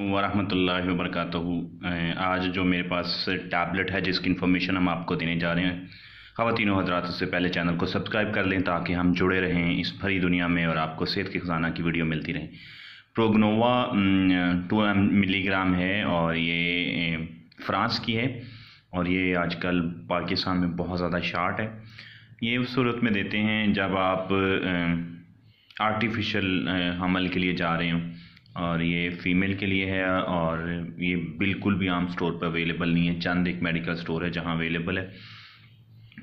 अल्लाम वरहमल आज जो मेरे पास टैबलेट है जिसकी इन्फॉर्मेशन हम आपको देने जा रहे हैं खातिनों हजरात से पहले चैनल को सब्सक्राइब कर लें ताकि हम जुड़े रहें इस भरी दुनिया में और आपको सेहत के ख़जाना की वीडियो मिलती रहे प्रोगनोवा टू मिलीग्राम है और ये फ्रांस की है और ये आजकल पाकिस्तान में बहुत ज़्यादा शार्ट है ये उस सूरत में देते हैं जब आप आर्टिफिशल हमल के लिए जा रहे हों और ये फ़ीमेल के लिए है और ये बिल्कुल भी आम स्टोर पर अवेलेबल नहीं है चंद एक मेडिकल स्टोर है जहाँ अवेलेबल है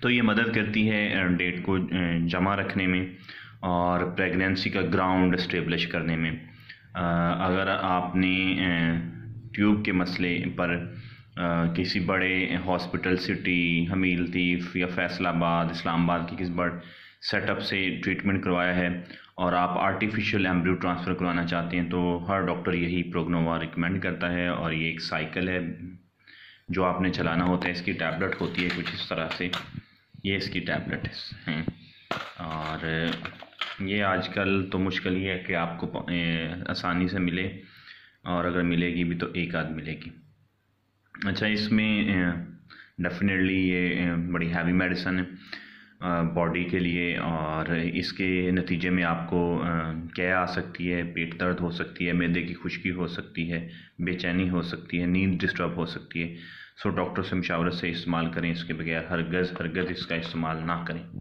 तो ये मदद करती है डेट को जमा रखने में और प्रेगनेंसी का ग्राउंड इस्टेब्लिश करने में अगर आपने ट्यूब के मसले पर किसी बड़े हॉस्पिटल सिटी हमील तीफ या फैसलाबाद इस्लामाबाद की किसी बड़े सेटअप से ट्रीटमेंट करवाया है और आप आर्टिफिशियल एम्ब्रियो ट्रांसफ़र करवाना चाहते हैं तो हर डॉक्टर यही प्रोग्नोवा रिकमेंड करता है और ये एक साइकिल है जो आपने चलाना होता है इसकी टैबलेट होती है कुछ इस तरह से ये इसकी टैबलेट हैं और ये आजकल तो मुश्किल ही है कि आपको आसानी से मिले और अगर मिलेगी भी तो एक आध मिलेगी अच्छा इसमें डेफिनेटली ये बड़ी हैवी मेडिसन है बॉडी के लिए और इसके नतीजे में आपको क्या आ सकती है पेट दर्द हो सकती है मैदे की खुशकी हो सकती है बेचैनी हो सकती है नींद डिस्टर्ब हो सकती है सो डॉक्टर से मशावरत से इस्तेमाल करें इसके बगैर हर गज़ हर गज़ इसका इस्तेमाल ना करें